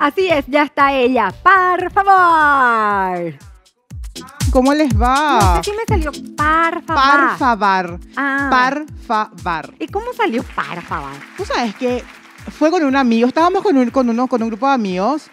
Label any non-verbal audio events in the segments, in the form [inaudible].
Así es, ya está ella. Par favor. ¿Cómo les va? No sé si me salió par favor. Par favor. Ah. Par favor. ¿Y cómo salió par favor? Tú sabes que fue con un amigo, estábamos con un, con uno, con un grupo de amigos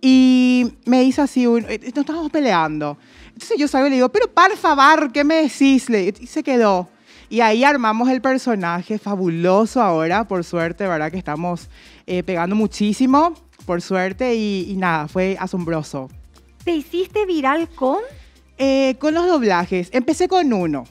y me hizo así, un, eh, nos estábamos peleando. Entonces yo salgo y le digo, pero par favor, ¿qué me decís? y se quedó. Y ahí armamos el personaje fabuloso ahora, por suerte, ¿verdad? Que estamos eh, pegando muchísimo por suerte, y, nada, fue asombroso. ¿Te hiciste viral con? Eh, con los doblajes. Empecé con uno.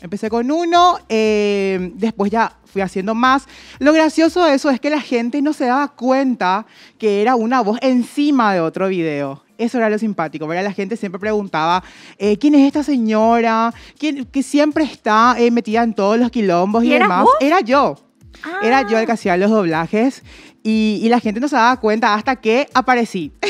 Empecé con uno, eh, después ya fui haciendo más. Lo gracioso de eso es que la gente no se daba cuenta que era una voz encima de otro video. Eso era lo simpático, ¿verdad? La gente siempre preguntaba, eh, ¿quién es esta señora? ¿Quién, que siempre está metida en todos los quilombos y, demás. Era yo. Era yo el que ah. hacía los doblajes y, y, la gente no se daba cuenta hasta que aparecí. [laughs]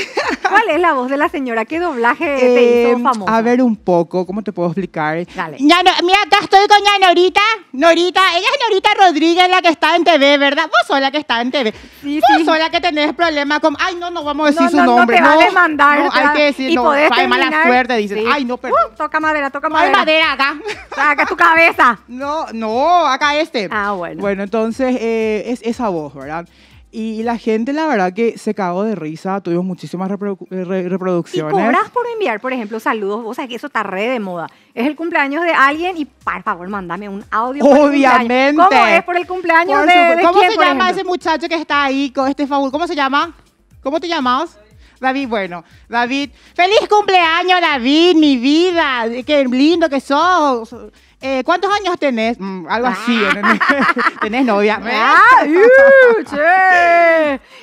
¿Cuál es la voz de la señora? ¿Qué doblaje te hizo em, famoso? A ver un poco, ¿cómo te puedo explicar? Dale. Ya no, mira, acá estoy con ya Norita. Norita, ella es Norita Rodríguez, la que está en TV, ¿verdad? Vos sos la que está en TV. Sí, Vos sí. sos la que tenés problemas con... Ay, no, no vamos a decir su nombre. No, te va a demandar. No, hay que decir, no, hay mala suerte, dicen. Ay, no, uh, perdón. toca madera, toca madera. Hay madera acá. Acá tu cabeza. No, no, acá este. Ah, bueno. Bueno, entonces eh, es esa voz, ¿verdad? Y la gente, la verdad, que se cagó de risa. Tuvimos muchísimas reproducciones. Y cobras por enviar, por ejemplo, saludos. Vos sabés que eso está re de moda. Es el cumpleaños de alguien y, por favor, mándame un audio. Obviamente. ¿Cómo es por el cumpleaños de, ¿Cómo se llama ese muchacho que está ahí con este favor? ¿Cómo se llama? ¿Cómo te llamas? David, bueno, David, feliz cumpleaños, David, mi vida, qué lindo que sos. Eh, ¿Cuántos años tenés? Mm, algo así. Ah. [laughs] ¿Tenés novia? [laughs] ah,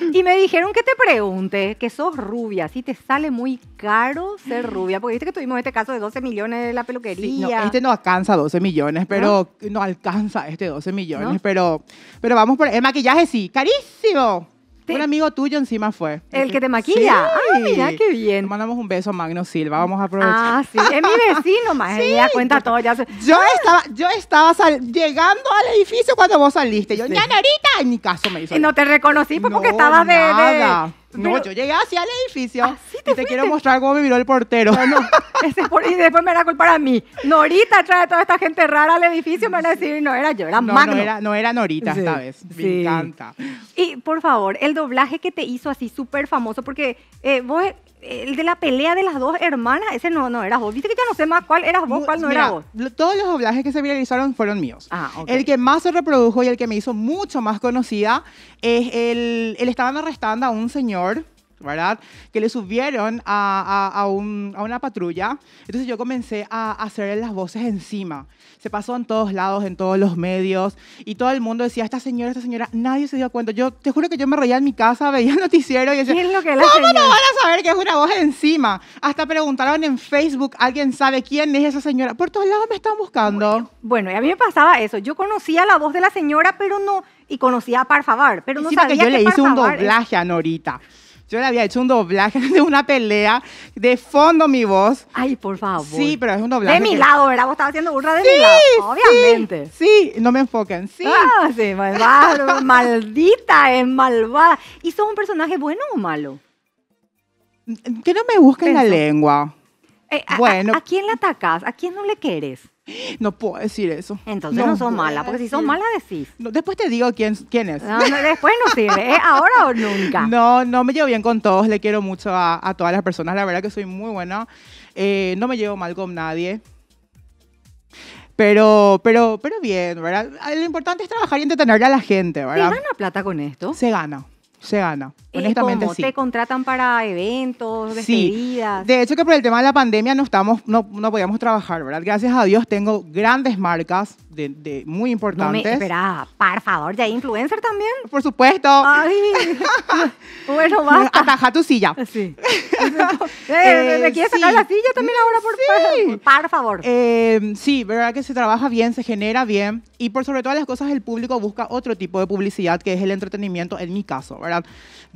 [laughs] y me dijeron que te pregunte que sos rubia. Si te sale muy caro ser rubia. Porque viste que tuvimos este caso de 12 millones de la peluquería. no, este no alcanza 12 millones, pero no, alcanza este 12 millones. Pero, pero vamos por el maquillaje, sí, carísimo. Un amigo tuyo encima fue. El que te maquilla. Ay, ah, mira qué bien. mandamos un beso a Magno Silva, vamos a aprovechar. Ah, sí, es mi vecino, Silva. [laughs] sí. ya cuenta todo, Yo estaba, yo estaba llegando al edificio cuando vos saliste. Yo, ya en mi caso me hizo. Y no te reconocí porque estabas de, de, no, yo llegué hacia el edificio te y te quiero mostrar cómo me miró el portero. No, [laughs] Ese es por, y después me era a a mí. Norita trae toda esta gente rara al edificio me van a decir, no era yo, era no, No era, no era Norita esta vez. Me encanta. Y por favor, el doblaje que te hizo así súper famoso, porque eh, vos el de la pelea de las dos hermanas, ese no, no era vos. Viste que ya no sé más cuál era vos, cuál no vos. Todos los doblajes que se viralizaron fueron míos. Ah, el que más se reprodujo y el que me hizo mucho más conocida es el, el estaban arrestando a un señor ¿verdad? Que le subieron a, a, una patrulla. Entonces yo comencé a hacer las voces encima. Se pasó en todos lados, en todos los medios, y todo el mundo decía, esta señora, esta señora, nadie se dio cuenta. Yo te juro que yo me reía en mi casa, veía el noticiero y decía, ¿cómo no van a saber que es una voz encima? Hasta preguntaron en Facebook, ¿alguien sabe quién es esa señora? Por todos lados me están buscando. Bueno, y a mí me pasaba eso. Yo conocía la voz de la señora, pero no y conocía a Parfavar, pero no sabía que yo le hice un doblaje a Norita. Yo le había hecho un doblaje [laughs] de una pelea, de fondo mi voz. Ay, por favor. Sí, pero es un doblaje. De mi lado, ¿verdad? Vos estabas haciendo burra de mi lado, obviamente. Sí, no me enfoquen, sí. Ah, sí, malvado, [laughs] maldita, es malvada. ¿Y sos un personaje bueno o malo? Que no me busquen la lengua. Eh, a, bueno. A, quién le atacas? ¿A quién no le quieres? No puedo decir eso. Entonces no, son malas, porque si son malas decís. después te digo quién, quién es. después no sirve, ¿eh? ahora o nunca. [laughs] No, no me llevo bien con todos, le quiero mucho a, todas las personas, la verdad que soy muy buena. Eh, no me llevo mal con nadie. Pero, pero, pero bien, ¿verdad? Ah, lo importante es trabajar y entretener a la gente, ¿verdad? ¿Se gana plata con esto? Se gana se gana. honestamente, cómo? ¿Te contratan para eventos, despedidas? Sí. De hecho, que por el tema de la pandemia no, estamos, no, no podíamos trabajar, ¿verdad? Gracias a Dios tengo grandes marcas de, muy importantes. espera, por favor, ¿ya hay influencer también? Por supuesto. Ay, [laughs] bueno, Ataja tu silla. Ah, sí. [laughs] Eh, eh, ¿Me quieres sacar la silla también ahora, por, sí. por, favor? Eh, sí, ¿verdad? Que se trabaja bien, se genera bien y por sobre todas las cosas el público busca otro tipo de publicidad que es el entretenimiento, en mi caso, ¿verdad?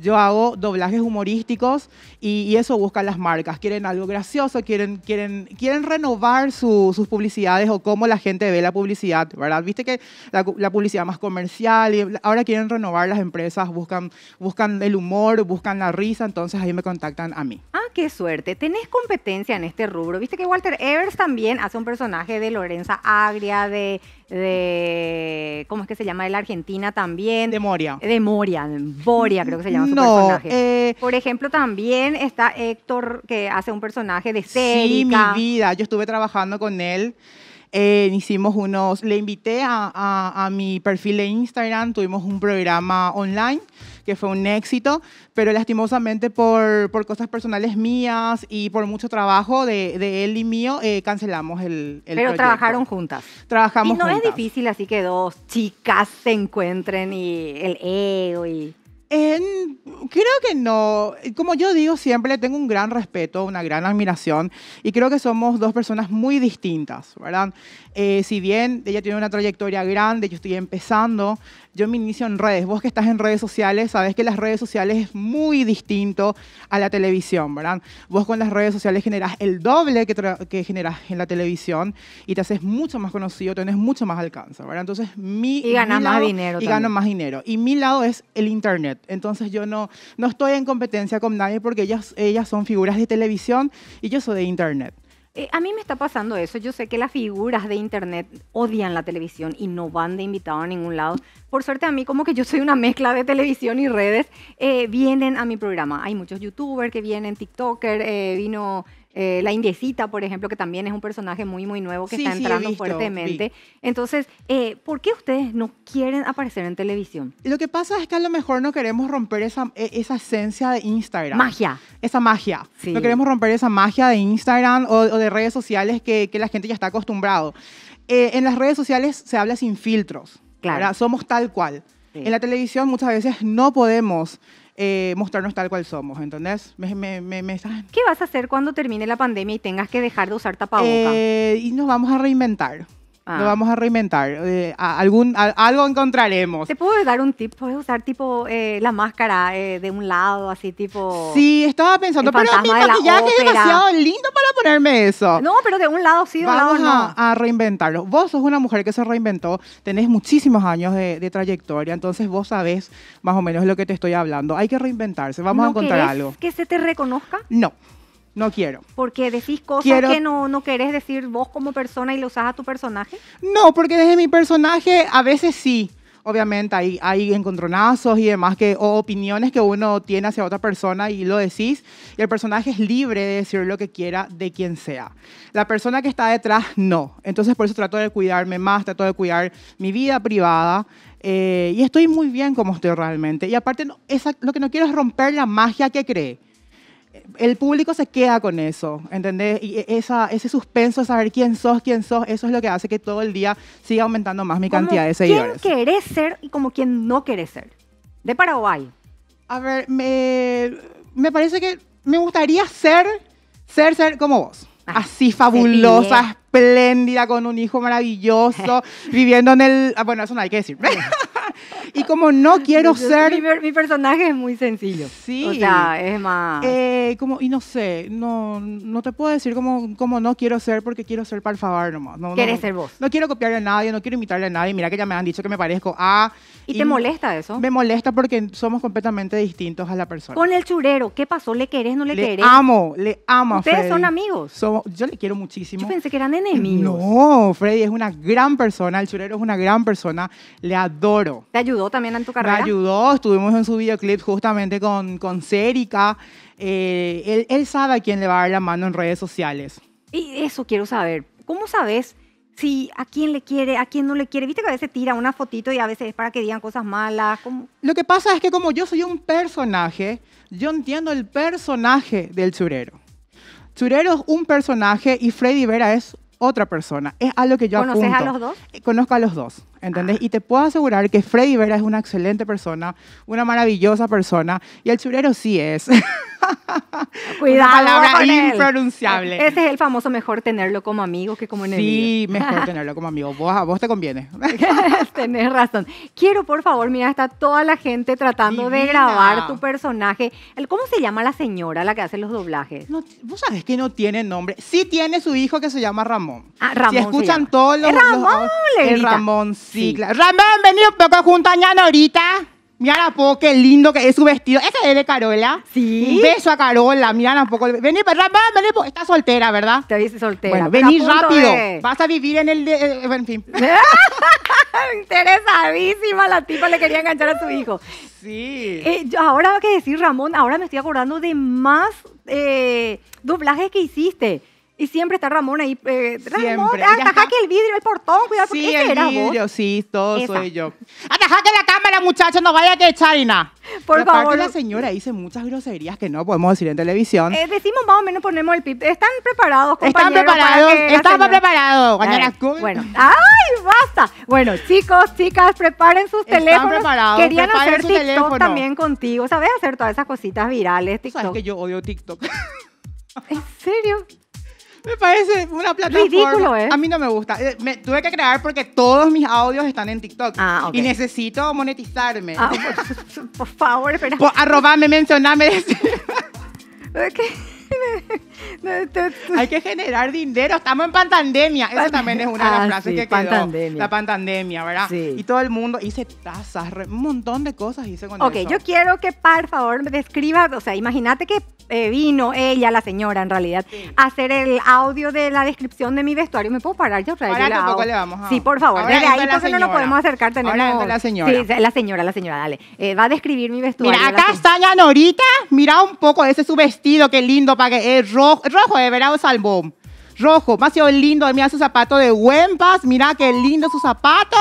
Yo hago doblajes humorísticos y, eso buscan las marcas. Quieren algo gracioso, quieren, quieren, quieren renovar sus publicidades o cómo la gente ve la publicidad, ¿verdad? Viste que la, publicidad más comercial ahora quieren renovar las empresas, buscan, buscan el humor, buscan la risa, entonces ahí me contactan a mí. Ah, qué suerte. Tenés competencia en este rubro. Viste que Walter Evers también hace un personaje de Lorenza Agria, de, de ¿cómo es que se llama? De la Argentina también. De Moria. De Moria, Moria creo que se llama eh, Por ejemplo, también está Héctor, que hace un personaje de serie. Sí, mi vida. Yo estuve trabajando con él. Eh, hicimos unos, le invité a, a, mi perfil de Instagram, tuvimos un programa online que fue un éxito, pero lastimosamente por, por cosas personales mías y por mucho trabajo de, de él y mío, eh, cancelamos el, el Pero trabajaron juntas. Trabajamos juntas. Y no es difícil así que dos chicas se encuentren y el ego y... En, creo que no. Como yo digo siempre, tengo un gran respeto, una gran admiración y creo que somos dos personas muy distintas, ¿verdad? Eh, si bien ella tiene una trayectoria grande, yo estoy empezando, yo me inicio en redes. Vos que estás en redes sociales, sabes que las redes sociales es muy distinto a la televisión, ¿verdad? Vos con las redes sociales generas el doble que, generas en la televisión y te haces mucho más conocido, tenés mucho más alcance, ¿verdad? Entonces, mi... Y más dinero. Y gano más dinero. Y mi lado es el Internet. Entonces yo no, no estoy en competencia con nadie porque ellas, ellas son figuras de televisión y yo soy de Internet. Eh, a mí me está pasando eso. Yo sé que las figuras de internet odian la televisión y no van de invitado a ningún lado. Por suerte a mí como que yo soy una mezcla de televisión y redes. Eh, vienen a mi programa. Hay muchos youtubers que vienen, TikToker, eh, vino eh, la indiecita, por ejemplo, que también es un personaje muy, muy nuevo que está entrando fuertemente. Entonces, eh, ¿por qué ustedes no quieren aparecer en televisión? Lo que pasa es que a lo mejor no queremos romper esa, e, esa esencia de Instagram. Magia. Esa magia. No queremos romper esa magia de Instagram o, de redes sociales que, la gente ya está acostumbrado. Eh, en las redes sociales se habla sin filtros. Claro. Somos tal cual. En la televisión muchas veces no podemos eh, mostrarnos tal cual somos, entonces Me, me, me, ¿Qué vas a hacer cuando termine la pandemia y tengas que dejar de usar tapabocas? Eh, y nos vamos a reinventar. Ah. Lo vamos a reinventar. Eh, algún, algo encontraremos. ¿Te puedo dar un tip? ¿Puedes usar tipo eh, la máscara eh, de un lado, así tipo... Sí, estaba pensando, pero ya que es demasiado lindo para ponerme eso. No, pero de un lado sí, de un lado no. A, a reinventarlo. Vos sos una mujer que se reinventó, tenés muchísimos años de, trayectoria, entonces vos sabés más o menos lo que te estoy hablando. Hay que reinventarse, vamos a encontrar algo. ¿Que se te reconozca? No no quiero. Porque decís cosas que no, no querés decir vos como persona y lo usás a tu personaje. No, porque desde mi personaje a veces sí. Obviamente hay, hay encontronazos y demás que, o opiniones que uno tiene hacia otra persona y lo decís. Y el personaje es libre de decir lo que quiera de quien sea. La persona que está detrás, no. Entonces por eso trato de cuidarme más, trato de cuidar mi vida privada. Eh, y estoy muy bien como estoy realmente. Y aparte, no, lo que no quiero es romper la magia que cree el público se queda con eso, ¿entendés? Y e, esa, ese suspenso saber quién sos, quién sos, eso es lo que hace que todo el día siga aumentando más mi cantidad de seguidores. ¿Quién querés ser y como quién no querés ser? De Paraguay. A ver, me, parece que me gustaría ser, ser, ser como vos. Ah, Así fabulosa, espléndida, con un hijo maravilloso, [laughs] viviendo en el... Ah, bueno, eso no hay que decir. [laughs] y como no quiero ser... Mi, personaje es muy sencillo. Sí. O sea, es más... Eh, como, y no sé, no, no te puedo decir como, como no quiero ser porque quiero ser para el favor nomás. ¿Quieres ser vos? No quiero copiarle a nadie, no quiero imitarle a nadie. Mira que ya me han dicho que me parezco a... ¿Y, te molesta eso? Me molesta porque somos completamente distintos a la persona. Con el churero, ¿qué pasó? ¿Le querés, no le, querés? Le amo, le amo ¿Ustedes son amigos? yo le quiero muchísimo. Yo pensé que eran enemigos. No, Freddy es una gran persona, el churero es una gran persona, le adoro. ¿Te ayudó también en tu carrera? Me ayudó, estuvimos en su videoclip justamente con, con Cérica. Eh, él, él sabe a quién le va a dar la mano en redes sociales. Y eso quiero saber. ¿Cómo sabes Sí, a quién le quiere, a quién no le quiere. Viste que a veces tira una fotito y a veces es para que digan cosas malas. Lo que pasa es que como yo soy un personaje, yo entiendo el personaje del churero. Churero es un personaje y Freddy Vera es otra persona. Es algo que yo ¿Conoces a los dos? Conozco a los dos. ¿entendés? Ah. Y te puedo asegurar que Freddy Vera es una excelente persona, una maravillosa persona, y el churero sí es. [laughs] Cuidado. palabra con Ese es el famoso mejor tenerlo como amigo que como enemigo. Sí, [laughs] mejor tenerlo como amigo. a vos te conviene. [laughs] Tienes razón. Quiero, por favor, mira, está toda la gente tratando de grabar tu personaje. ¿Cómo se llama la señora la que hace los doblajes? vos sabés que no tiene nombre. Sí tiene su hijo que se llama Ramón. Ah, Ramón. Si escuchan todos los. Ramón, Sí, Ramón, vení un poco junto a ahorita. Mira un poco qué lindo que es su vestido. Ese es de Carola. Sí. Un beso a Carola. Mira un poco. Vení, pues, Ramón, vení. Pues, está soltera, ¿verdad? Te dice soltera. Bueno, vení rápido. Vas a vivir en el. Eh, en fin. [laughs] Interesadísima la tipa le quería enganchar a tu hijo. Sí. Eh, yo ahora que decir, Ramón, ahora me estoy acordando de más eh, doblajes que hiciste. Y siempre está Ramón ahí. Eh, Ramón, ataja que el vidrio, el portón, cuidado, sí, porque era vidrio, Sí, todo soy yo. Ataja que la cámara, muchachos, no vaya que China. [laughs] y Por favor. la señora dice muchas groserías que no podemos decir en televisión. Eh, decimos más o menos, ponemos el pip. ¿Están preparados, compañeros? Están preparados, estamos preparados. bueno, ¡ay, basta! Bueno, chicos, chicas, preparen sus Están teléfonos. Preparados, Querían hacer TikTok también contigo. ¿Sabes hacer todas esas cositas virales? TikTok. ¿Sabes que yo odio TikTok? ¿En serio? Me parece una plataforma. Ridículo, ¿eh? A mí no me gusta. Eh, me tuve que crear porque todos mis audios están en TikTok. Ah, ok. Y necesito monetizarme. Ah, por, favor, espera. Por, arrobame, mencioname. ok. [laughs] [laughs] Hay que generar dinero. Estamos en pandemia. Esa también es una de ah, las frases que quedó. La pandemia, ¿verdad? Sí. Y todo el mundo hice tazas, un montón de cosas hice con Ok, yo quiero que por favor me describa o sea, imagínate que eh, vino ella, la señora en realidad, a hacer el audio de la descripción de mi vestuario. ¿Me puedo parar yo? le vamos a... Sí, por favor. ahí entonces no nos podemos acercar. Tenemos... la señora. Sí, la señora, la señora, dale. Eh, va a describir mi vestuario. Mira, acá está la Norita mira un poco ese su vestido, qué lindo, para que es rojo, rojo, de verano salmón. Rojo, más lindo, mira su zapato de Wempas, mira qué lindo su zapato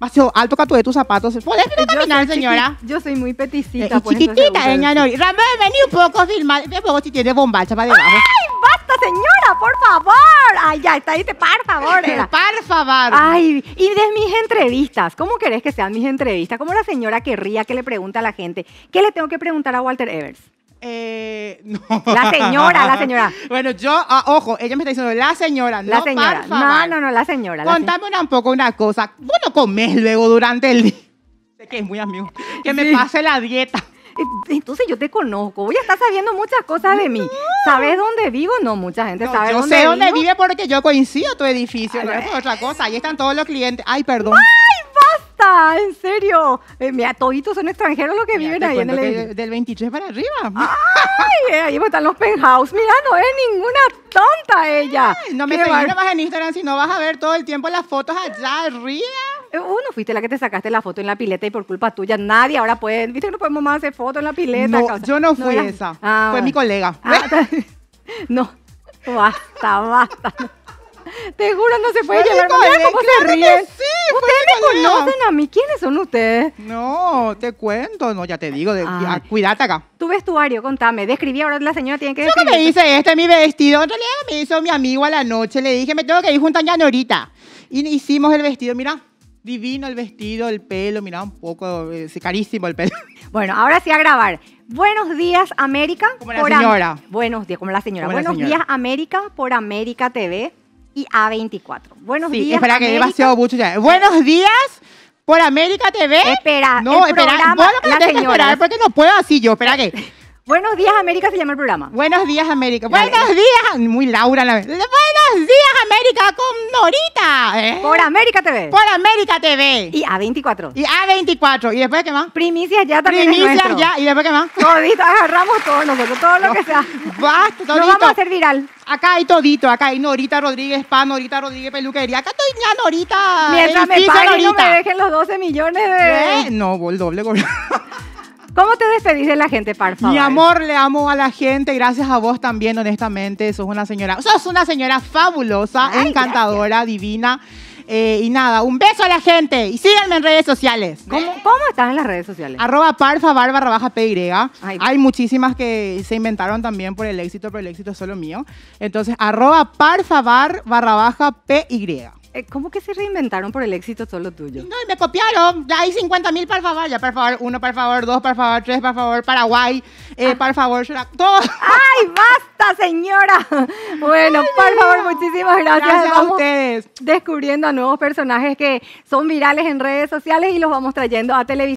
demasiado alto que tú de tus zapatos. Puedes caminar, señora. yo soy muy peticita. Eh, pues, chiquitita, señora. Ramón, vení un poco a filmar. De poco si tiene bombacha para debajo. ¡Ay, basta, señora! ¡Por favor! Ay, ya, está dice, por favor. Era. por favor. Ay, y de mis entrevistas. ¿Cómo querés que sean mis entrevistas? ¿Cómo la señora querría que le pregunte a la gente? ¿Qué le tengo que preguntar a Walter Evers? Eh, [laughs] La señora, la señora. Bueno, yo, ah, ojo, ella me está diciendo la señora, la no señora. No, no, no, la señora. Contame un poco una cosa. Vos no comés luego durante el día. Sé que es muy amigo. Que me pase la dieta. Entonces yo te conozco, voy estás sabiendo muchas cosas de mí. ¿Sabes dónde vivo? No, mucha gente no, sabe yo sé dónde vive porque yo coincido tu edificio, es otra cosa. Ahí están todos los clientes. Ay, perdón. Ah, ¿En serio? Eh, mira, toditos son extranjeros los que viven ahí en el... del 23 para arriba. ¡Ay! Eh, ahí están los penthouse. Mira, no es ninguna tonta ella. no me seguís en Instagram si no vas a ver todo el tiempo las fotos allá arriba. Eh, Uno uh, fuiste la que te sacaste la foto en la pileta y por culpa tuya nadie ahora puede. ¿Viste que no podemos más hacer fotos en la pileta? yo no fui esa. Ah, fue mi colega. Ah, [laughs] no, basta, basta. Te juro, no se puede llevar. se ríen. ¿Ustedes me conocen a mí? ¿Quiénes son ustedes? No, te cuento, no, ya te digo, de, ah, cuídate acá. Tu vestuario, contame, describí ahora la señora tiene que Yo que me hice este, mi vestido, en realidad me hizo mi amigo a la noche, le dije, me tengo que ir juntando ahorita. Y hicimos el vestido, mira, divino el vestido, el pelo, mira, un poco, eh, carísimo el pelo. [laughs] Bueno, ahora sí a grabar. Buenos días, América. Como la por señora. Buenos días, como la señora. Buenos días, América, por América TV. A24. Buenos sí, días. Espera, que demasiado mucho ya. Buenos días. Por América TV. Espera, no, espera, programa, que que esperar porque no puedo así yo. Espera que Buenos días, América se llama el programa. Buenos días, América. Buenos días. Muy Laura la vez. Buenos días, América, con Norita. ¿eh? Por América TV. Por América TV. Y A24. Y A24. ¿Y después qué más? Primicias ya también. Primicias ya. ¿Y después qué más? Todito, agarramos todo nosotros, todo lo que sea. Basta, vamos a hacer viral. Acá hay todito, acá hay Norita Rodríguez Pan, Norita Rodríguez Peluquería. Acá estoy ya Norita. Mientras me Norita. no me dejen los 12 millones de. No, el doble, gol. [laughs] ¿Cómo te despedís de la gente, por Mi amor, le amo a la gente. Gracias a vos también, honestamente. Sos una señora, sos una señora fabulosa, encantadora, divina. Eh, y nada, un beso a la gente. Y síganme en redes sociales. ¿Cómo, ¿Cómo están en las redes sociales? Arroba parfa barra baja PY. Hay muchísimas que se inventaron también por el éxito, pero el éxito es solo mío. Entonces, arroba parfa barra baja PY. Eh, ¿Cómo que se reinventaron por el éxito solo tuyo? No, me copiaron. Ya hay 50 mil, por favor. Ya, por favor, uno, por favor, dos, por favor, tres, por favor, Paraguay, eh, ah. por favor, ¡Ay, basta, señora! [laughs] Bueno, por favor, muchísimas gracias. a ustedes. Descubriendo a nuevos personajes que son virales en redes sociales y los vamos trayendo a televisión.